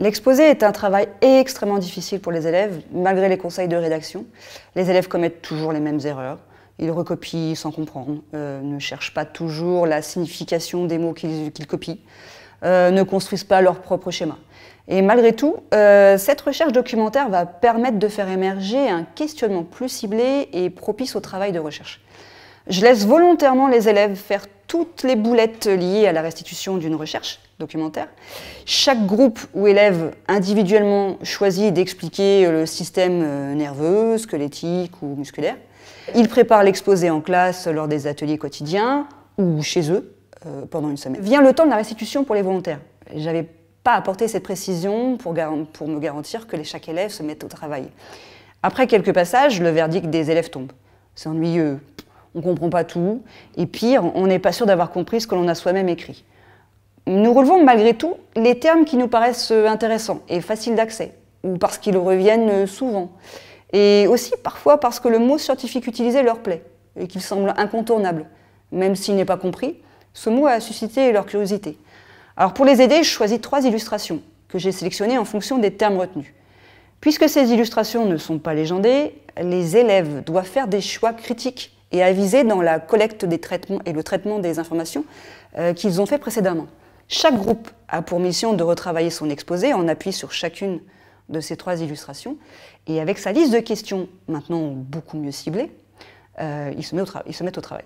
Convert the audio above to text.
L'exposé est un travail extrêmement difficile pour les élèves, malgré les conseils de rédaction. Les élèves commettent toujours les mêmes erreurs. Ils recopient sans comprendre, euh, ne cherchent pas toujours la signification des mots qu'ils copient, euh, ne construisent pas leur propre schéma. Et malgré tout, euh, cette recherche documentaire va permettre de faire émerger un questionnement plus ciblé et propice au travail de recherche. Je laisse volontairement les élèves faire toutes les boulettes liées à la restitution d'une recherche, documentaire. Chaque groupe ou élève individuellement choisit d'expliquer euh, le système euh, nerveux, squelettique ou musculaire. Ils préparent l'exposé en classe lors des ateliers quotidiens ou chez eux euh, pendant une semaine. Vient le temps de la restitution pour les volontaires. J'avais pas apporté cette précision pour, me garantir que chaque élève se mette au travail. Après quelques passages, le verdict des élèves tombe. C'est ennuyeux, on comprend pas tout, et pire, on n'est pas sûr d'avoir compris ce que l'on a soi-même écrit. Nous relevons malgré tout les termes qui nous paraissent euh, intéressants et faciles d'accès, ou parce qu'ils reviennent euh, souvent, et aussi parfois parce que le mot scientifique utilisé leur plaît, et qu'il semble incontournable. Même s'il n'est pas compris, ce mot a suscité leur curiosité. Alors pour les aider, je choisis trois illustrations que j'ai sélectionnées en fonction des termes retenus. Puisque ces illustrations ne sont pas légendées, les élèves doivent faire des choix critiques et avisés dans la collecte des traitements et le traitement des informations euh, qu'ils ont fait précédemment. Chaque groupe a pour mission de retravailler son exposé en appui sur chacune de ces trois illustrations. Et avec sa liste de questions, maintenant beaucoup mieux ciblée, euh, se ils se mettent au travail.